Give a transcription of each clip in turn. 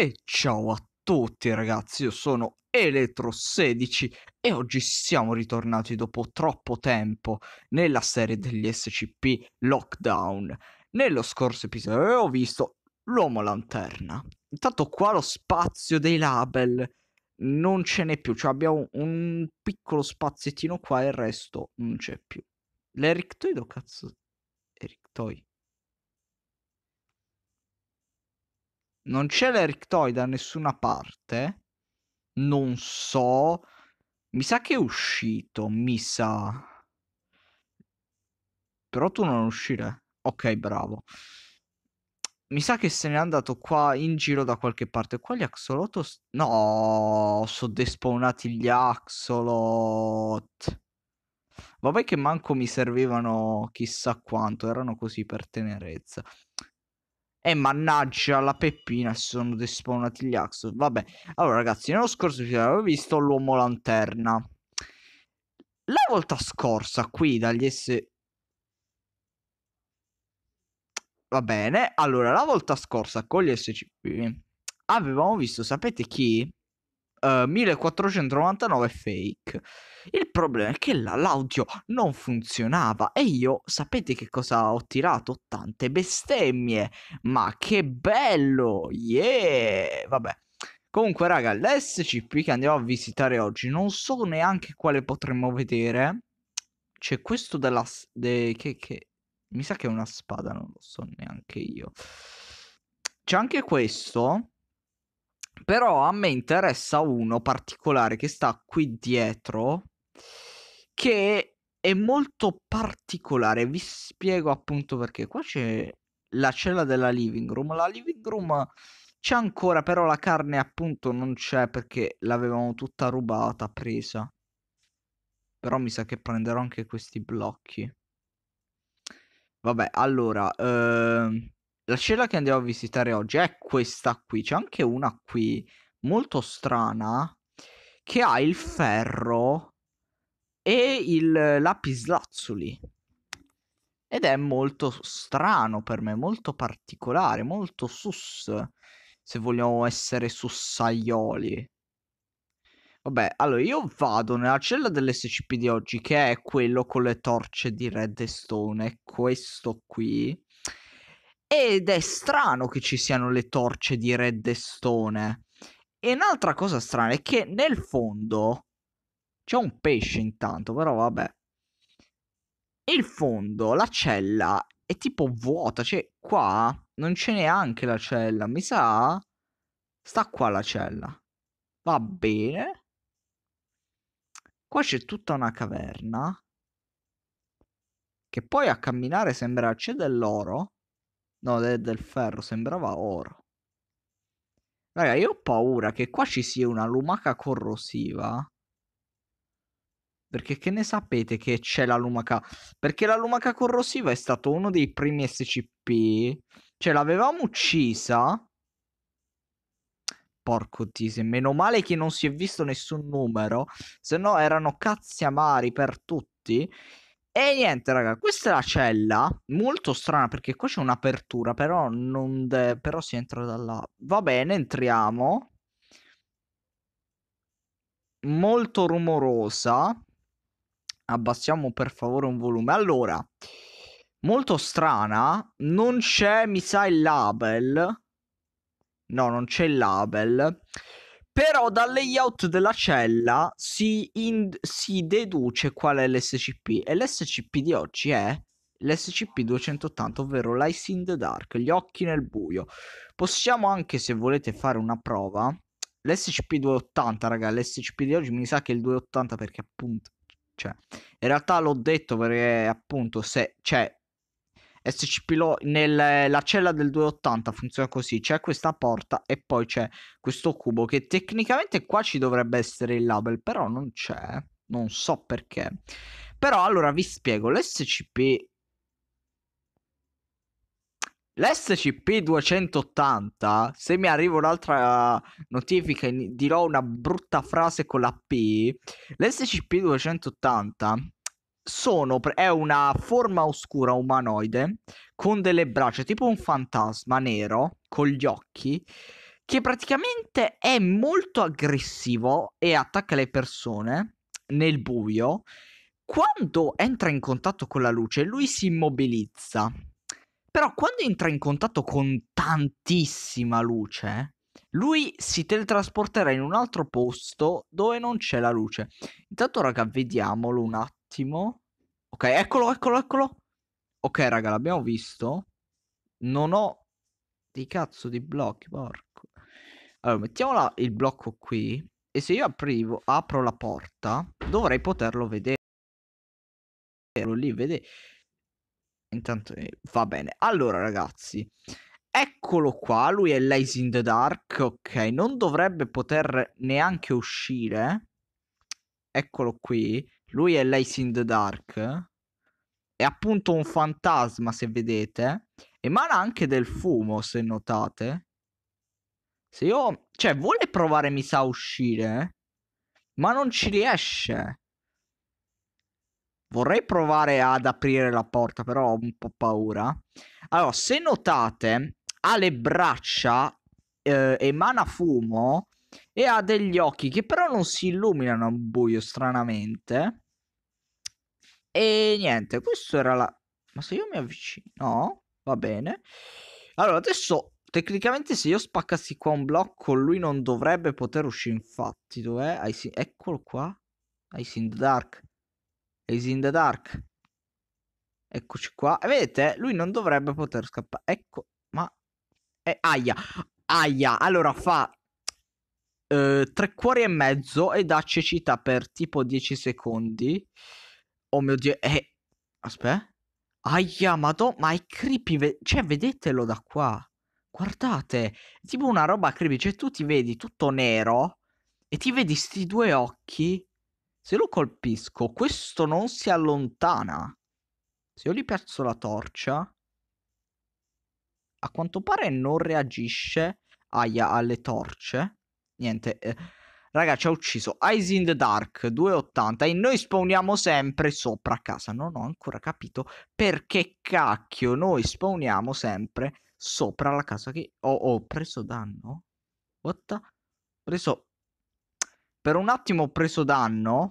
E ciao a tutti ragazzi, io sono Eletro16 e oggi siamo ritornati dopo troppo tempo nella serie degli SCP Lockdown. Nello scorso episodio ho visto l'uomo lanterna. Intanto qua lo spazio dei label non ce n'è più, cioè abbiamo un piccolo spaziettino qua e il resto non c'è più. L'Eric Toy cazzo? Eric Toy. non c'è l'Eric da nessuna parte. Non so. Mi sa che è uscito, mi sa. Però tu non uscire. Ok, bravo. Mi sa che se n'è andato qua in giro da qualche parte. Qua gli axolotos. No, sono despawnati gli axolot. Vabbè che manco mi servivano chissà quanto, erano così per tenerezza. E eh, mannaggia la peppina, sono despawnati gli Axos. Vabbè, allora ragazzi, nello scorso video avevo visto l'uomo lanterna. La volta scorsa, qui dagli S... Va bene, allora la volta scorsa con gli SCP avevamo visto, sapete chi? 1499 eh, fake. Il problema è che là l'audio non funzionava e io sapete che cosa ho tirato? Tante bestemmie. Ma che bello! Yeah! Vabbè. Comunque, raga, l'SCP che andiamo a visitare oggi non so neanche quale potremmo vedere. C'è questo della... De, che, che... Mi sa che è una spada, non lo so neanche io. C'è anche questo però a me interessa uno particolare che sta qui dietro, che è molto particolare. Vi spiego appunto perché. Qua c'è la cella della living room. La living room c'è ancora, però la carne appunto non c'è perché l'avevamo tutta rubata, presa. Però mi sa che prenderò anche questi blocchi. Vabbè, allora... Ehm la cella che andiamo a visitare oggi è questa qui. C'è anche una qui molto strana che ha il ferro e il lapislazzuli. Ed è molto strano per me, molto particolare, molto sus, se vogliamo essere sussaioli. Vabbè, allora io vado nella cella dell'SCP di oggi, che è quello con le torce di Redstone, questo qui. Ed è strano che ci siano le torce di Redstone. E un'altra cosa strana è che nel fondo c'è un pesce intanto, però vabbè. Il fondo, la cella è tipo vuota, cioè qua non c'è neanche la cella, mi sa sta qua la cella. Va bene. Qua c'è tutta una caverna che poi a camminare sembra c'è dell'oro. No, de- del ferro, sembrava oro. Raga, io ho paura che qua ci sia una lumaca corrosiva. Perché che ne sapete che c'è la lumaca? Perché la lumaca corrosiva è stato uno dei primi SCP. Cioè, l'avevamo uccisa. Porco tise, meno male che non si è visto nessun numero. Se no erano cazzi amari per tutti. E niente, raga, questa è la cella. Molto strana perché qua c'è un'apertura, però, non de- però si entra da là. Va bene, entriamo. Molto rumorosa. Abbassiamo per favore un volume. Allora, molto strana. Non c'è, mi sa, il label. No, non c'è il label. Però dal layout della cella si, in- si deduce qual è l'SCP. E l'SCP di oggi è l'SCP-280, ovvero l'Ice in the Dark, gli occhi nel buio. Possiamo anche, se volete fare una prova, l'SCP-280, raga, l'SCP di oggi mi sa che è il 280 perché appunto... Cioè, in realtà l'ho detto perché appunto se... Cioè, SCP Law nella cella del 280 funziona così, c'è questa porta e poi c'è questo cubo che tecnicamente qua ci dovrebbe essere il label, però non c'è, non so perché. Però allora vi spiego, l'SCP L'SCP-280, se mi arriva un'altra notifica e dirò una brutta frase con la P, l'SCP-280 sono, è una forma oscura umanoide con delle braccia, tipo un fantasma nero con gli occhi, che praticamente è molto aggressivo e attacca le persone nel buio. Quando entra in contatto con la luce, lui si immobilizza. Però quando entra in contatto con tantissima luce, lui si teletrasporterà in un altro posto dove non c'è la luce. Intanto, raga, vediamolo un attimo attimo. Ok, eccolo, eccolo, eccolo. Ok, raga, l'abbiamo visto. Non ho di cazzo di blocchi, porco. Allora, mettiamo il blocco qui. E se io aprivo, apro la porta, dovrei poterlo vedere. Lì, vede. Intanto eh, va bene. Allora, ragazzi. Eccolo qua, lui è Lazy in the Dark, ok, non dovrebbe poter neanche uscire. Eccolo qui lui è Lace in the Dark, è appunto un fantasma se vedete, emana anche del fumo se notate. Se io, cioè, vuole provare mi sa uscire, ma non ci riesce. Vorrei provare ad aprire la porta, però ho un po' paura. Allora, se notate, ha le braccia, eh, emana fumo e ha degli occhi che però non si illuminano a buio stranamente. E niente, questo era la... Ma se io mi avvicino... No, va bene. Allora, adesso tecnicamente se io spaccassi qua un blocco, lui non dovrebbe poter uscire. Infatti, dov'è? See... Eccolo qua. Ice in the dark. Ice in the dark. Eccoci qua. E vedete, lui non dovrebbe poter scappare. Ecco, ma... Eh, aia. Aia. Allora fa eh, tre cuori e mezzo e da cecità per tipo 10 secondi. Oh mio dio, eh, aspetta. Eh. Aia, madò, ma è creepy, ve- cioè vedetelo da qua. Guardate, è tipo una roba creepy, cioè tu ti vedi tutto nero e ti vedi sti due occhi. Se lo colpisco, questo non si allontana. Se io gli piazzo la torcia, a quanto pare non reagisce aia, alle torce niente. Eh, raga, ci ha ucciso. Eyes in the Dark 280 e noi spawniamo sempre sopra a casa. Non ho ancora capito perché cacchio noi spawniamo sempre sopra la casa che ho oh, preso danno. What? The... Ho Preso per un attimo ho preso danno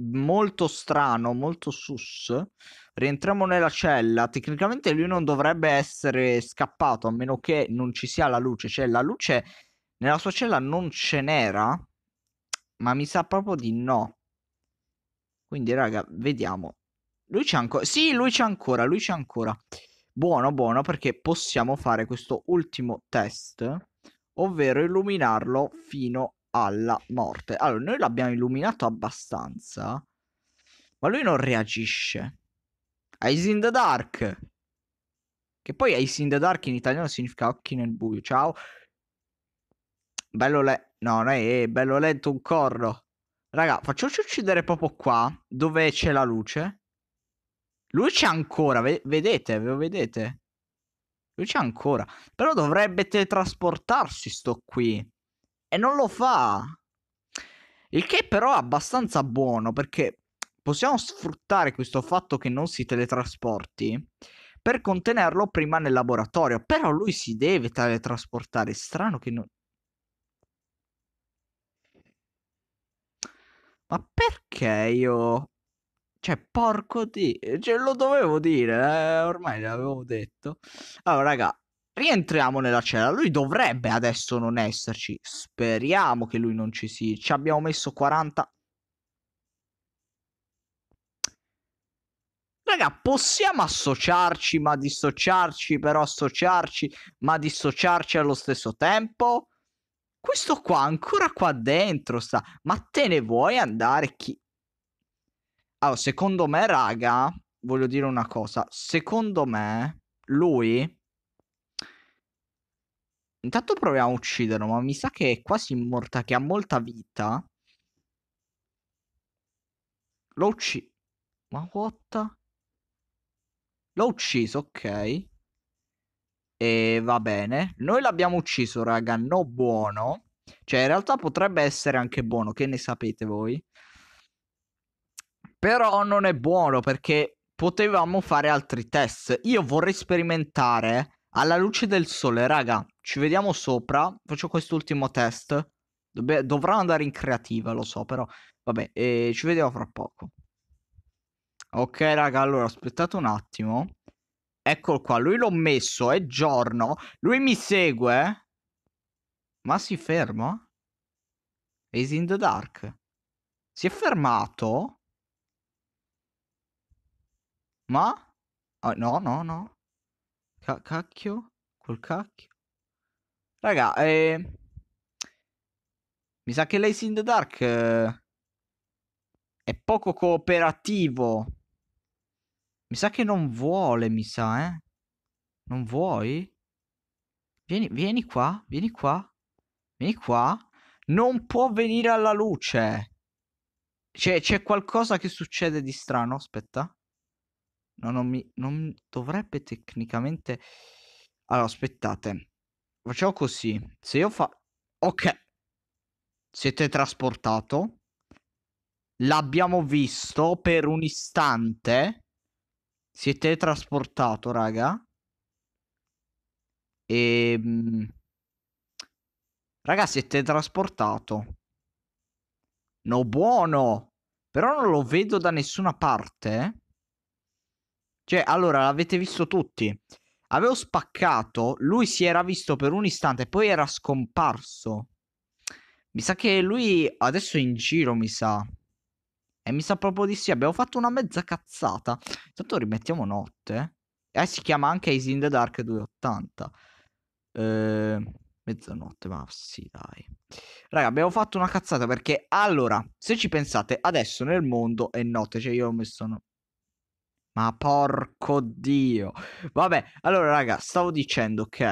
molto strano, molto sus. Rientriamo nella cella. Tecnicamente lui non dovrebbe essere scappato a meno che non ci sia la luce. Cioè, la luce nella sua cella non ce n'era, ma mi sa proprio di no. Quindi, raga, vediamo. Lui c'è ancora. Sì, lui c'è ancora, lui c'è ancora. Buono, buono, perché possiamo fare questo ultimo test, ovvero illuminarlo fino alla morte. Allora, noi l'abbiamo illuminato abbastanza, ma lui non reagisce. Eyes in the dark. Che poi Eyes in the dark in italiano significa occhi nel buio. Ciao. Bello le... No, non è bello lento un corno. Raga, facciamoci uccidere proprio qua, dove c'è la luce. Lui c'è ancora, vedete, ve lo vedete? Lui c'è ancora. Però dovrebbe teletrasportarsi sto qui. E non lo fa. Il che però è abbastanza buono, perché possiamo sfruttare questo fatto che non si teletrasporti per contenerlo prima nel laboratorio. Però lui si deve teletrasportare. Strano che non... Ma perché io... Cioè, porco di... Cioè, lo dovevo dire, eh, ormai l'avevo detto. Allora, raga, rientriamo nella cella. Lui dovrebbe adesso non esserci. Speriamo che lui non ci sia. Ci abbiamo messo 40... Raga, possiamo associarci, ma dissociarci, però associarci, ma dissociarci allo stesso tempo? Questo qua ancora qua dentro sta. Ma te ne vuoi andare chi? Allora, secondo me, raga, voglio dire una cosa. Secondo me, lui... Intanto proviamo a ucciderlo, ma mi sa che è quasi morta, che ha molta vita. L'ho ucciso. Ma what? L'ho ucciso, ok. E va bene. Noi l'abbiamo ucciso, raga. No buono. Cioè, in realtà potrebbe essere anche buono. Che ne sapete voi? Però non è buono perché potevamo fare altri test. Io vorrei sperimentare alla luce del sole, raga. Ci vediamo sopra. Faccio quest'ultimo test. Dov- dovrò andare in creativa, lo so, però. Vabbè, eh, ci vediamo fra poco. Ok, raga, allora aspettate un attimo. Eccolo qua, lui l'ho messo, è giorno. Lui mi segue. Ma si ferma? Is in the dark. Si è fermato? Ma? Oh, no, no, no. C cacchio? Col cacchio? Raga, eh... Mi sa che l'Ace in the Dark eh... è poco cooperativo mi sa che non vuole, mi sa, eh. Non vuoi? Vieni, vieni qua, vieni qua. Vieni qua. Non può venire alla luce. C'è, qualcosa che succede di strano, aspetta. No, non mi... Non dovrebbe tecnicamente... Allora, aspettate. Facciamo così. Se io fa... Ok. Siete trasportato. L'abbiamo visto per un istante si è teletrasportato, raga. E... Ehm, raga, si è teletrasportato. No, buono! Però non lo vedo da nessuna parte. Cioè, allora, l'avete visto tutti. Avevo spaccato, lui si era visto per un istante, poi era scomparso. Mi sa che lui adesso è in giro, mi sa. E mi sa proprio di sì. Abbiamo fatto una mezza cazzata. Intanto rimettiamo notte. Eh, eh si chiama anche Is in the Dark 280. Eh, mezzanotte, ma sì, dai. Raga, abbiamo fatto una cazzata perché, allora, se ci pensate, adesso nel mondo è notte. Cioè, io ho messo... No... Ma porco dio. Vabbè, allora, raga, stavo dicendo che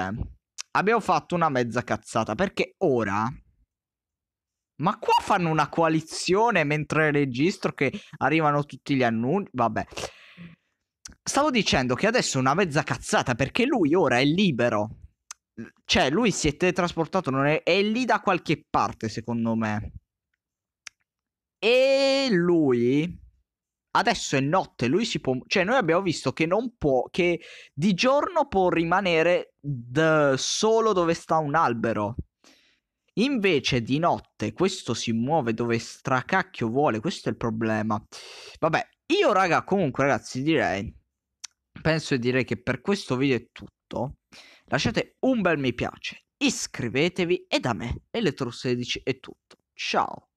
abbiamo fatto una mezza cazzata perché ora ma qua fanno una coalizione mentre registro che arrivano tutti gli annunci. Vabbè. Stavo dicendo che adesso è una mezza cazzata perché lui ora è libero. Cioè, lui si è teletrasportato, non è, è lì da qualche parte, secondo me. E lui adesso è notte, lui si può... Cioè, noi abbiamo visto che non può... Che di giorno può rimanere d- solo dove sta un albero. Invece di notte questo si muove dove stracacchio vuole, questo è il problema. Vabbè, io raga comunque ragazzi direi, penso e direi che per questo video è tutto. Lasciate un bel mi piace, iscrivetevi e da me, Elettro16 è tutto. Ciao!